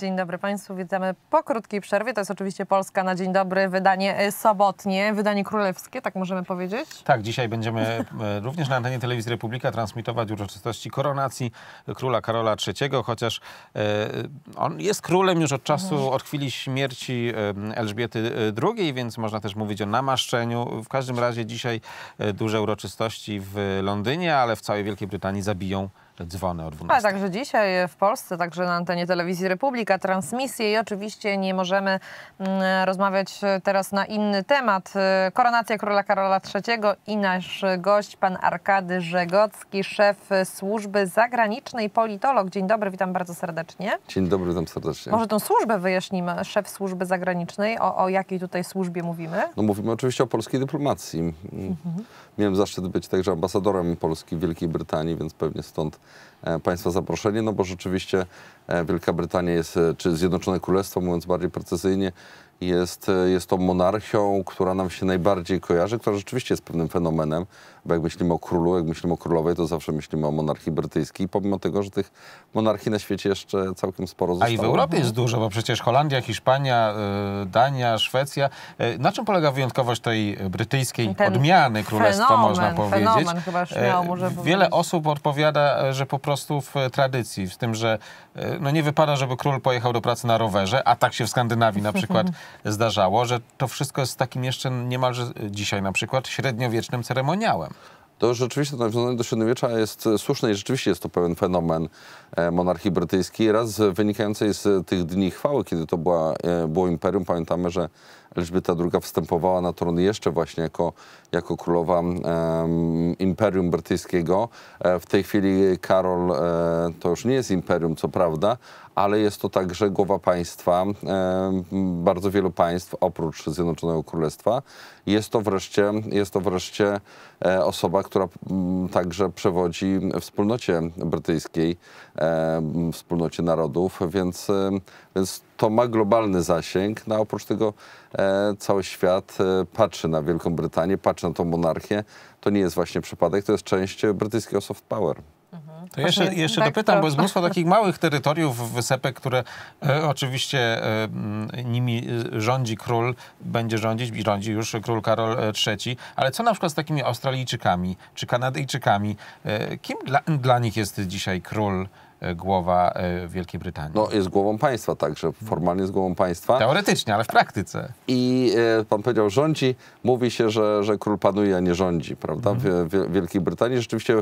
Dzień dobry Państwu, witamy po krótkiej przerwie. To jest oczywiście Polska na Dzień Dobry, wydanie e, sobotnie, wydanie królewskie, tak możemy powiedzieć? Tak, dzisiaj będziemy e, również na antenie Telewizji Republika transmitować uroczystości koronacji króla Karola III, chociaż e, on jest królem już od czasu, mhm. od chwili śmierci Elżbiety II, więc można też mówić o namaszczeniu. W każdym razie dzisiaj duże uroczystości w Londynie, ale w całej Wielkiej Brytanii zabiją te dzwony o 12. A także dzisiaj w Polsce, także na antenie Telewizji Republika, transmisje i oczywiście nie możemy mm, rozmawiać e, teraz na inny temat. E, koronacja króla Karola III i nasz gość, pan Arkady Żegocki, szef służby zagranicznej, politolog. Dzień dobry, witam bardzo serdecznie. Dzień dobry, witam serdecznie. Może tą służbę wyjaśnimy, szef służby zagranicznej, o, o jakiej tutaj służbie mówimy? No mówimy oczywiście o polskiej dyplomacji. Mhm. Miałem zaszczyt być także ambasadorem Polski w Wielkiej Brytanii, więc pewnie stąd E, państwa zaproszenie, no bo rzeczywiście E, Wielka Brytania jest, e, czy Zjednoczone Królestwo, mówiąc bardziej precyzyjnie, jest, e, jest tą monarchią, która nam się najbardziej kojarzy, która rzeczywiście jest pewnym fenomenem, bo jak myślimy o królu, jak myślimy o królowej, to zawsze myślimy o monarchii brytyjskiej, pomimo tego, że tych monarchii na świecie jeszcze całkiem sporo zostało. A i w Europie jest dużo, bo przecież Holandia, Hiszpania, Dania, Szwecja. Na czym polega wyjątkowość tej brytyjskiej Ten odmiany królestwa, fenomen, można powiedzieć? Fenomen, chyba śmiało może Wiele powiedzieć. osób odpowiada, że po prostu w tradycji, w tym, że no nie wypada, żeby król pojechał do pracy na rowerze, a tak się w Skandynawii na przykład zdarzało, że to wszystko jest takim jeszcze niemalże e, dzisiaj na przykład średniowiecznym ceremoniałem. To rzeczywiście to nawiązanie do średniowiecza jest słuszne i rzeczywiście jest to pewien fenomen e, monarchii brytyjskiej. Raz wynikający z tych dni chwały, kiedy to była, e, było imperium. Pamiętamy, że Elżbieta II wstępowała na tron jeszcze właśnie jako, jako królowa Imperium Brytyjskiego. E, w tej chwili Karol to już nie jest imperium, co prawda, ale jest to także głowa państwa bardzo wielu państw oprócz Zjednoczonego Królestwa. Jest to wreszcie, jest to wreszcie e, osoba, która mm, także przewodzi wspólnocie brytyjskiej, e, mm, wspólnocie narodów, więc, więc to ma globalny zasięg. No, a oprócz tego e, cały świat patrzy na Wielką Brytanię, patrzy na tą monarchię. To nie jest właśnie przypadek, to jest część brytyjskiego soft power. Mhm. To jeszcze, jeszcze tak, dopytam, to... bo jest mnóstwo takich małych terytoriów, wysepek, które e, oczywiście e, nimi e, rządzi król, będzie rządzić i rządzi już król Karol III, e, ale co na przykład z takimi Australijczykami czy Kanadyjczykami? E, kim dla, dla nich jest dzisiaj król? E, głowa e, Wielkiej Brytanii. No jest głową państwa także, formalnie jest głową państwa. Teoretycznie, ale w praktyce. I e, pan powiedział rządzi, mówi się, że, że król panuje, a nie rządzi, prawda? Mhm. W Wielkiej Brytanii rzeczywiście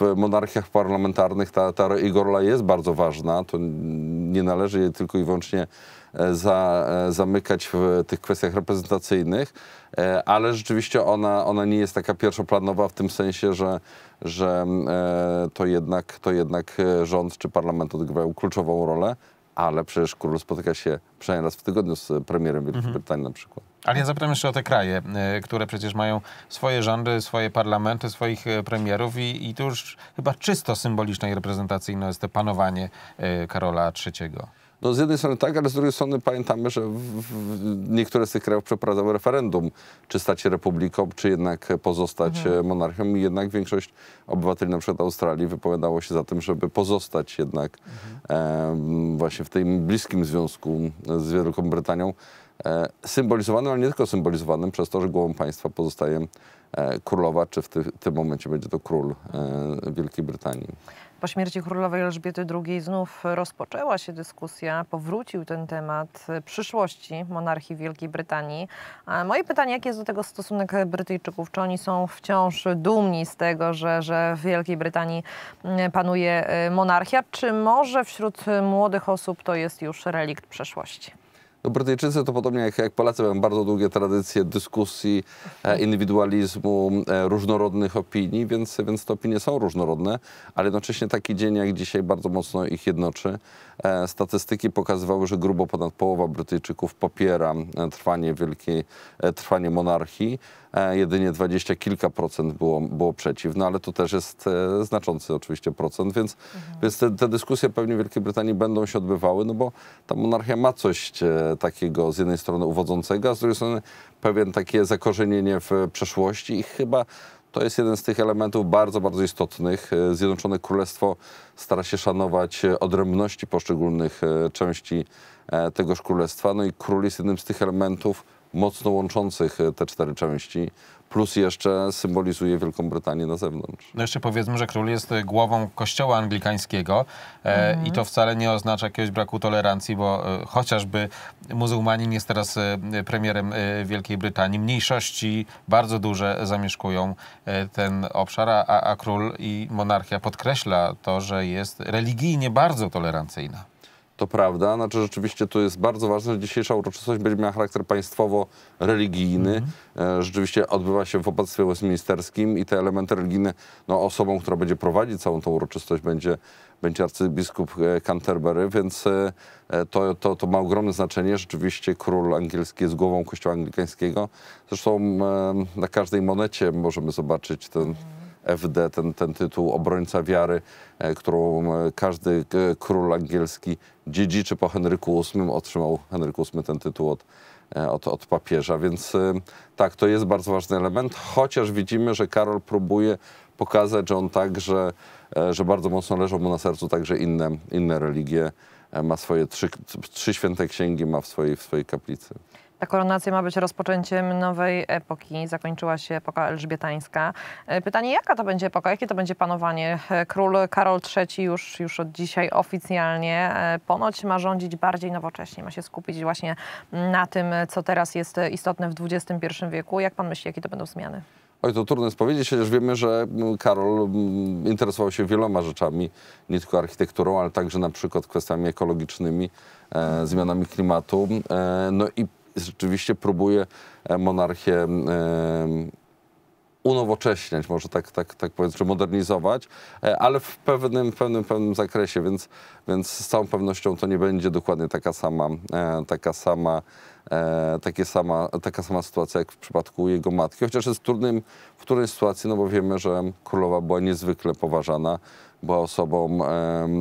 w monarchiach parlamentarnych ta, ta igorla jest bardzo ważna, to nie należy jej tylko i wyłącznie E, za, e, zamykać w tych kwestiach reprezentacyjnych, e, ale rzeczywiście ona, ona nie jest taka pierwszoplanowa w tym sensie, że, że to, jednak, to jednak rząd czy parlament odgrywają kluczową rolę, ale przecież król spotyka się przynajmniej raz w tygodniu z premierem Wielkiej mhm. Brytanii na przykład. Ale ja zapytam jeszcze o te kraje, które przecież mają swoje rządy, swoje parlamenty, swoich premierów i, i to już chyba czysto symboliczne i reprezentacyjne jest to panowanie Karola III. No z jednej strony tak, ale z drugiej strony pamiętamy, że w, w niektóre z tych krajów przeprowadzały referendum, czy stać się republiką, czy jednak pozostać mhm. E, monarchią i jednak większość obywateli na przykład Australii wypowiadało się za tym, żeby pozostać jednak mhm. e, właśnie w tym bliskim związku z Wielką Brytanią. E, symbolizowanym, ale nie tylko symbolizowanym przez to, że głową państwa pozostaje e, królowa, czy w ty tym momencie będzie to król e, Wielkiej Brytanii. Po śmierci królowej Elżbiety II znów rozpoczęła się dyskusja, powrócił ten temat przyszłości monarchii Wielkiej Brytanii. A moje pytanie, jaki jest do tego stosunek Brytyjczyków? Czy oni są wciąż dumni z tego, że, że w Wielkiej Brytanii mm, panuje monarchia, czy może wśród młodych osób to jest już relikt przeszłości? No Brytyjczycy to podobnie jak, jak Polacy mają bardzo długie tradycje dyskusji, e, indywidualizmu, e, różnorodnych opinii, więc, więc te opinie są różnorodne, ale jednocześnie taki dzień jak dzisiaj bardzo mocno ich jednoczy. E, statystyki pokazywały, że grubo ponad połowa Brytyjczyków popiera trwanie wielkiej, trwanie monarchii. Jedynie dwadzieścia kilka procent było, było przeciw, no ale to też jest znaczący oczywiście procent, więc, mhm. więc te, te dyskusje pewnie w Wielkiej Brytanii będą się odbywały, no bo ta monarchia ma coś takiego z jednej strony uwodzącego, a z drugiej strony pewien takie zakorzenienie w przeszłości i chyba to jest jeden z tych elementów bardzo, bardzo istotnych. Zjednoczone Królestwo stara się szanować odrębności poszczególnych e, części e, tegoż królestwa. No i król jest jednym z tych elementów mocno łączących e, te cztery części, plus jeszcze symbolizuje Wielką Brytanię na zewnątrz. No jeszcze powiedzmy, że król jest y, głową kościoła anglikańskiego e, mm i to wcale nie oznacza jakiegoś braku tolerancji, bo e, chociażby muzułmanin jest teraz e, premierem Wielkiej Brytanii. Mniejszości bardzo duże zamieszkują ten obszar, a, a król i monarchia podkreśla to, że jest religijnie bardzo tolerancyjna. To prawda, znaczy rzeczywiście to jest bardzo ważne, że dzisiejsza uroczystość będzie miała charakter państwowo-religijny. Mhm. E, rzeczywiście odbywa się w obactwie westminsterskim i te elementy religijne, no osobą, która będzie prowadzić całą tą uroczystość będzie, będzie arcybiskup e, Canterbury, więc e, to, to, to ma ogromne znaczenie. Rzeczywiście król angielski jest głową kościoła anglikańskiego. Zresztą na każdej monecie możemy zobaczyć ten... Mhm. FD, ten, ten tytuł obrońca wiary, e, którą e, każdy e, król angielski dziedziczy po Henryku VIII. Otrzymał Henryk VIII ten tytuł od, od, od papieża, więc tak, to jest bardzo ważny element, chociaż widzimy, że Karol próbuje pokazać, że on także, że bardzo mocno leżą mu na sercu także inne, inne religie, ma swoje trzy, trzy święte księgi, ma w swojej, w swojej kaplicy. Ta koronacja ma być rozpoczęciem nowej epoki. Zakończyła się epoka elżbietańska. E, pytanie, jaka to będzie epoka, jakie to będzie panowanie? E, król Karol III już, już od dzisiaj oficjalnie e, ponoć ma rządzić bardziej nowocześnie, ma się skupić właśnie na tym, co teraz jest istotne w XXI wieku. Jak pan myśli, jakie to będą zmiany? Oj, to trudno jest powiedzieć, chociaż wiemy, że mm, Karol mm, interesował się wieloma rzeczami, nie tylko architekturą, ale także na przykład kwestiami ekologicznymi, e, zmianami klimatu. E, no i rzeczywiście próbuje e, monarchię unowocześniać, może tak, tak, tak powiedz, modernizować, e, ale w pewnym, pewnym, pewnym zakresie, więc, więc z całą pewnością to nie będzie dokładnie taka sama, e, taka sama, takie sama, taka sama sytuacja jak w przypadku jego matki, chociaż jest w, trudnym, w trudnej sytuacji, no bo wiemy, że królowa była niezwykle poważana, była osobą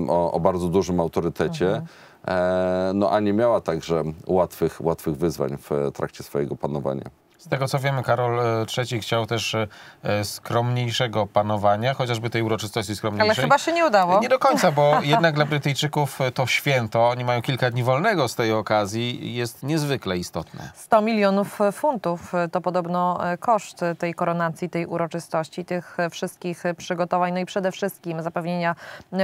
o, o bardzo dużym autorytecie. Mhm. E, no a nie miała także łatwych, łatwych wyzwań w trakcie swojego panowania. Z tego co wiemy, Karol III e, chciał też e, e, skromniejszego panowania, chociażby tej uroczystości skromniejszej. Ale chyba się nie udało. Nie do końca, bo jednak dla Brytyjczyków to święto, oni mają kilka dni wolnego z tej okazji, jest niezwykle istotne. 100 milionów funtów to podobno koszt tej koronacji, tej uroczystości, tych wszystkich przygotowań, no i przede wszystkim zapewnienia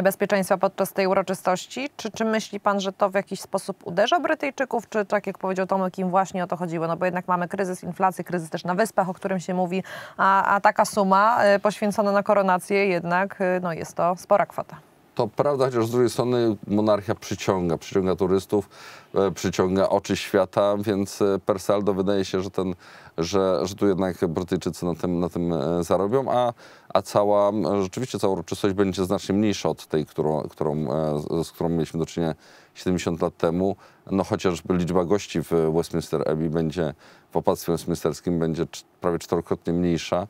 bezpieczeństwa podczas tej uroczystości. Czy, czy myśli pan, że to w jakiś sposób uderza Brytyjczyków, czy tak jak powiedział Tomek, im właśnie o to chodziło? No bo jednak mamy kryzys inflacji, Polacy, kryzys też na Wyspach, o którym się mówi, a, a taka suma y, poświęcona na koronację jednak y, no jest to spora kwota. To prawda, chociaż z drugiej strony monarchia przyciąga, przyciąga turystów, e, przyciąga oczy świata, więc e, Persaldo wydaje się, że, ten, że, że tu jednak Brytyjczycy na tym, na tym e, zarobią, a, a cała, rzeczywiście cała uroczystość będzie znacznie mniejsza od tej, którą, którą, z którą mieliśmy do czynienia 70 lat temu, no chociażby liczba gości w Westminster Abbey będzie, w opactwie westminsterskim będzie prawie czterokrotnie mniejsza,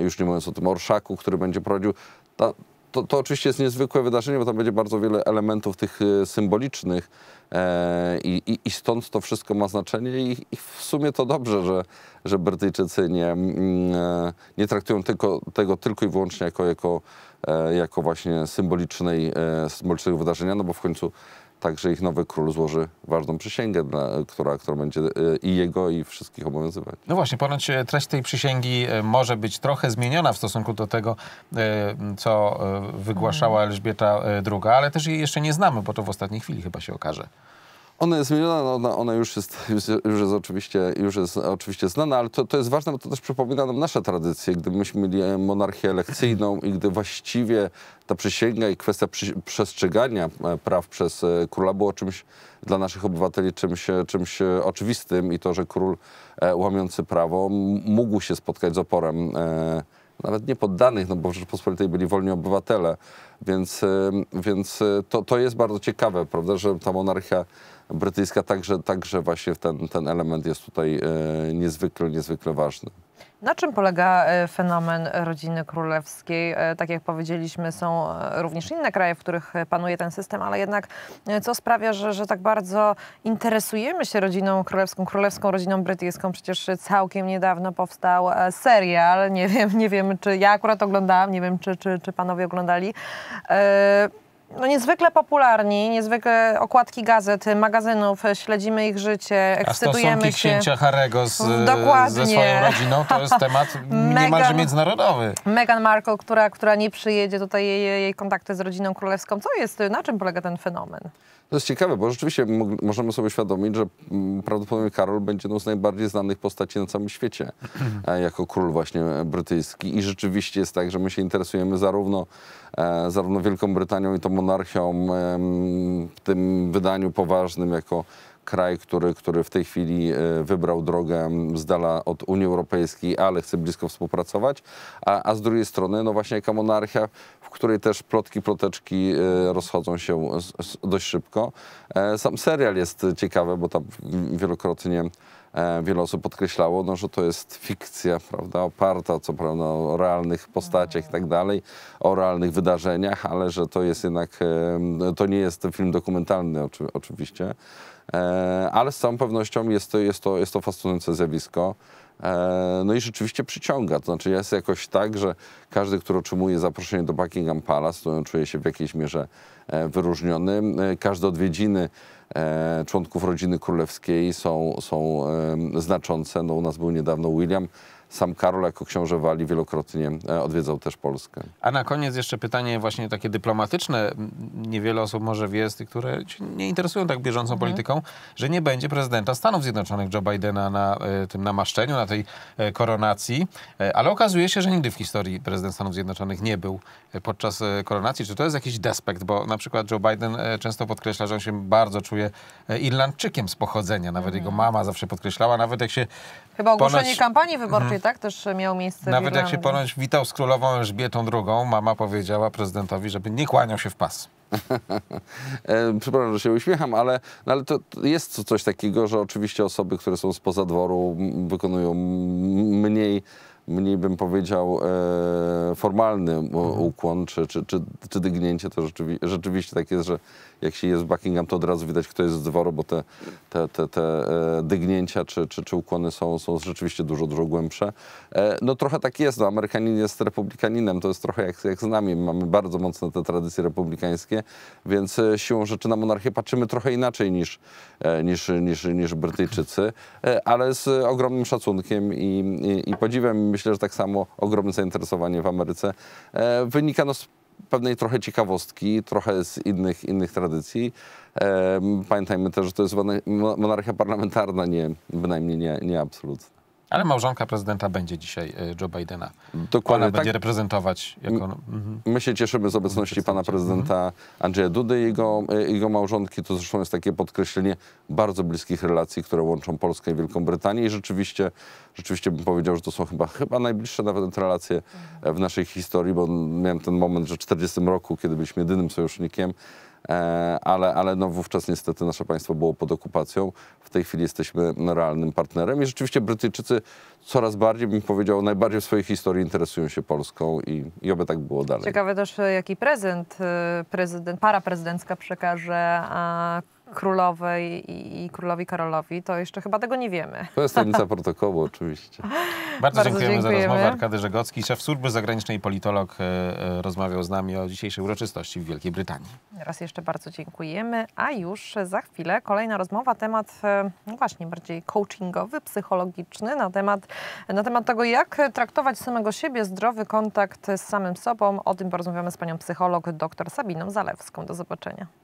już nie mówiąc o tym orszaku, który będzie prowadził. Ta, to, to oczywiście jest niezwykłe wydarzenie, bo tam będzie bardzo wiele elementów tych y, symbolicznych e, i, i, i stąd to wszystko ma znaczenie i, i, w sumie to dobrze, że, że Brytyjczycy nie, mm, e, nie traktują tylko, tego tylko i wyłącznie jako, jako E, jako właśnie symbolicznej, e, symbolicznego wydarzenia, no bo w końcu także ich nowy król złoży ważną przysięgę, dla, która, która będzie e, i jego, i wszystkich obowiązywać. No właśnie, ponoć treść tej przysięgi może być trochę zmieniona w stosunku do tego, co wygłaszała mhm. Elżbieta II, ale też jej jeszcze nie znamy, bo to w ostatniej chwili chyba się okaże. Ona jest zmieniona, ona, no, no, ona już, jest, już, jest oczywiście, już jest oczywiście znana, ale to, to jest ważne, bo to też przypomina nam nasze tradycje, gdy myśmy mieli e, monarchię elekcyjną i gdy właściwie ta przysięga i kwestia przy, przestrzegania e, praw przez e, króla było czymś dla naszych obywateli czymś, czymś oczywistym i to, że król łamiący prawo mógł się spotkać z oporem nawet nie poddanych, no bo w Rzeczpospolitej byli wolni obywatele, więc, więc to, to jest bardzo ciekawe, prawda, że ta monarchia brytyjska, także, także właśnie ten, ten element jest tutaj e, niezwykle, niezwykle ważny. Na czym polega e, fenomen rodziny królewskiej? E, tak jak powiedzieliśmy, są również inne kraje, w których panuje ten system, ale jednak co sprawia, że, że tak bardzo interesujemy się rodziną królewską, królewską rodziną brytyjską? Przecież całkiem niedawno powstał serial, nie wiem, nie wiem czy ja akurat oglądałam, nie wiem czy, czy, czy panowie oglądali. Yy no niezwykle popularni, niezwykle okładki gazet, y, magazynów, y, śledzimy ich życie, ekscytujemy A się. księcia Harego z, y, Dokładnie. ze swoją rodziną to jest temat Meghan, niemalże międzynarodowy. Meghan Markle, która, która nie przyjedzie, tutaj jej, jej kontakty z rodziną królewską. Co jest, na czym polega ten fenomen? To jest ciekawe, bo rzeczywiście możemy sobie uświadomić, że mm, prawdopodobnie Karol będzie jedną z najbardziej znanych postaci na całym świecie e, jako król właśnie brytyjski i rzeczywiście jest tak, że my się interesujemy zarówno e, zarówno Wielką Brytanią i tą monarchią w tym wydaniu poważnym jako kraj, który, który w tej chwili e, wybrał drogę z dala od Unii Europejskiej, ale chce blisko współpracować, a, a z drugiej strony no właśnie jaka monarchia, w której też plotki, ploteczki e, rozchodzą się dość szybko. E, sam serial jest ciekawy, bo tam wielokrotnie E, wiele osób podkreślało, no, że to jest fikcja, prawda, oparta co prawda o realnych postaciach i tak dalej, o realnych wydarzeniach, ale że to jest jednak, e, to nie jest film dokumentalny oczywiście, e, ale z całą pewnością jest to, jest to, jest to fascynujące zjawisko. No i rzeczywiście przyciąga. To znaczy jest jakoś tak, że każdy, który otrzymuje zaproszenie do Buckingham Palace, to czuje się w jakiejś mierze wyróżniony. Każde odwiedziny E, członków rodziny królewskiej są, są e, znaczące. No, u nas był niedawno William sam Karol jako książę Walii wielokrotnie e, odwiedzał też Polskę. A na koniec jeszcze pytanie właśnie takie dyplomatyczne. Niewiele osób może wie z tych, które nie interesują tak bieżącą mhm. polityką, że nie będzie prezydenta Stanów Zjednoczonych Joe Bidena na e, tym namaszczeniu, na tej e, koronacji. Ale okazuje się, że nigdy w historii prezydent Stanów Zjednoczonych nie był podczas koronacji. Czy to jest jakiś despekt? Bo na przykład Joe Biden często podkreśla, że on się bardzo czuje Irlandczykiem z pochodzenia. Nawet mhm. jego mama zawsze podkreślała, nawet jak się... Chyba ogłoszenie kampanii wyborczej Warszawie, tak? Też e, miał miejsce Nawet jak się ponoć witał z królową Elżbietą II, mama powiedziała prezydentowi, żeby nie kłaniał się w pas. E, przepraszam, że się uśmiecham, ale, no, ale to jest coś takiego, że oczywiście osoby, które są spoza dworu wykonują mniej mniej bym powiedział e, formalny e, mhm. ukłon czy, czy, czy, czy dygnięcie, to rzeczywi rzeczywiście tak jest, że jak się jest w Buckingham, to od razu widać, kto jest z dworu, bo te, te, te, te e, dygnięcia czy, czy, czy ukłony są, są rzeczywiście dużo, dużo głębsze. E, no trochę tak jest, no, Amerykanin jest republikaninem, to jest trochę jak, jak z nami, mamy bardzo mocne te tradycje republikańskie, więc e, siłą rzeczy na monarchię patrzymy trochę inaczej niż, niż, niż, niż Brytyjczycy, ale z ogromnym szacunkiem i, i, i podziwem myślę, że tak samo ogromne zainteresowanie w Ameryce e, wynika no z pewnej trochę ciekawostki, trochę z innych, innych tradycji. E, pamiętajmy też, że to jest monarchia parlamentarna, nie, bynajmniej nie, nie absolutna. Ale małżonka prezydenta będzie dzisiaj e, Joe Bidena. Dokładnie. Ona tak. będzie reprezentować jako. No, mhm. My się cieszymy z obecności pana prezydenta mhm. Andrzeja Dudy i jego, e, jego małżonki. To zresztą jest takie podkreślenie bardzo bliskich relacji, które łączą Polskę i Wielką Brytanię. I rzeczywiście, rzeczywiście bym powiedział, że to są chyba, chyba najbliższe nawet relacje mhm. e, w naszej historii, bo miałem ten moment, że w 1940 roku, kiedy byliśmy jedynym sojusznikiem, E, ale, ale no wówczas niestety nasze państwo było pod okupacją. W tej chwili jesteśmy realnym partnerem i rzeczywiście Brytyjczycy coraz bardziej, bym powiedział, najbardziej w swojej historii interesują się Polską i, i oby tak było dalej. Ciekawe też, e, jaki prezent e, prezydent, para prezydencka przekaże królowej i, i, królowi Karolowi, to jeszcze chyba tego nie wiemy. To jest tajemnica protokołu oczywiście. Bardzo, Bardzo dziękujemy, dziękujemy, za rozmowę. Arkady Żegocki, szef służby zagranicznej, politolog, e, e, rozmawiał z nami o dzisiejszej uroczystości w Wielkiej Brytanii. Raz jeszcze bardzo dziękujemy, a już za chwilę kolejna rozmowa, temat e, no właśnie bardziej coachingowy, psychologiczny, na temat, na temat tego, jak traktować samego siebie, zdrowy kontakt z samym sobą. O tym porozmawiamy z panią psycholog dr Sabiną Zalewską. Do zobaczenia.